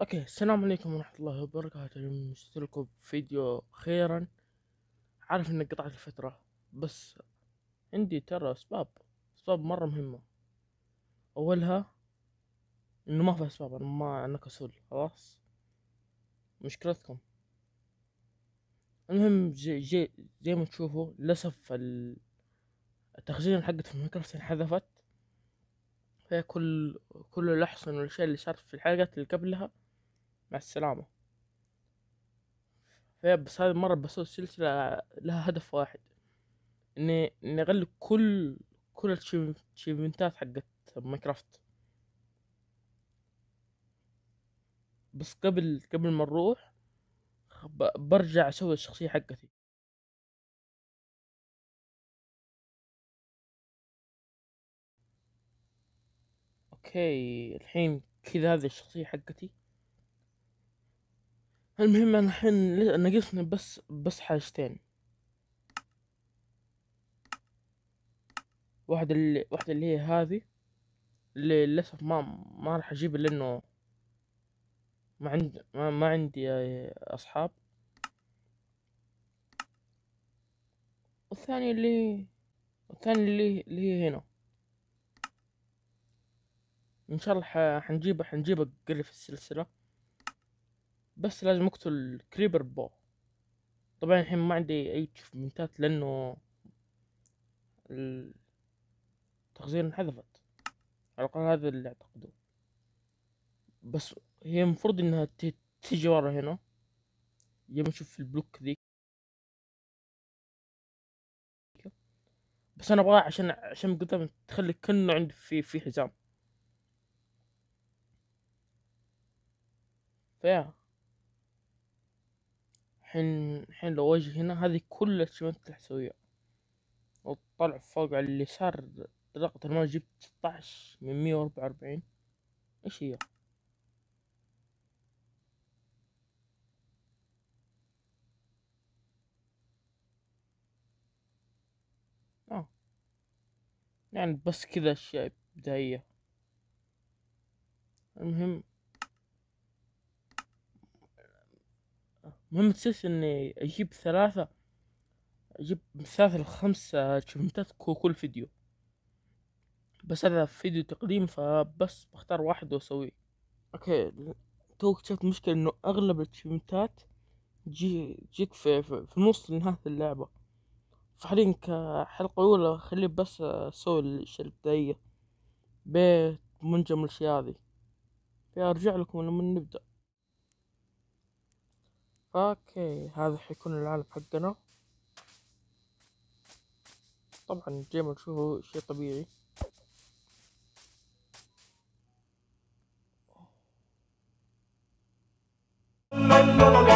اوكي السلام عليكم ورحمة الله وبركاته اليوم جبت لكم فيديو خيرا عارف انك قطعت الفترة بس عندي ترى اسباب اسباب مرة مهمة اولها انه ما في اسباب انا ما انا كسول خلاص مشكلتكم المهم زي زي زي ما تشوفوا للاسف التخزين حقت الماينكرافت انحذفت فكل كل كل الاحصن والاشياء اللي صارت في الحلقات اللي قبلها مع السلامة بس هذه المرة بسوي سلسلة لها هدف واحد اني اني اغلق كل كل الاتشيفمنتات حقت ماينكرافت بس قبل قبل ما نروح برجع اسوي الشخصية حقتي اوكي الحين كذا هذه الشخصية حقتي المهم انا الحين ناقصني بس بس حاجتين واحدة اللي واحدة اللي هي هذه اللي للأسف ما ما راح أجيبها لأنه ما عند ما, ما عندي أصحاب والثانية اللي والثانية اللي اللي هي هنا إن شاء الله حنجيبه حنجيبه قريب في السلسلة بس لازم اقتل كريبر بو طبعا الحين ما عندي اي تشيفمنتات لانه التخزين انحذفت على الاقل هذا اللي اعتقده بس هي المفروض انها تيجي ورا هنا يوم اشوف البلوك ذي بس انا ابغاه عشان عشان قدام تخلي كأنه عندي في في حزام فيا حين حين لو اجي هنا هذه كل الشمنت راح اسويها وطلع فوق على اليسار ضغط ما جبت 16 من مية واربعة واربعين ايش هي اه يعني بس كذا اشياء بداية المهم مهم تسلسل اني اجيب ثلاثة اجيب ثلاثة لخمسة تشوفنتات كل فيديو بس هذا فيديو تقديم فبس بختار واحد واسويه اوكي تو اكتشفت مشكلة انه اغلب التشوفنتات جي جيك في, في, في نص نهاية اللعبة فحاليا كحلقة أولى خليه بس أسوي الأشياء البدائية بيت منجم الأشياء هذي فأرجع لكم لما نبدأ اوكي هذا حيكون العالم حقنا طبعا زي ما تشوفوا شيء طبيعي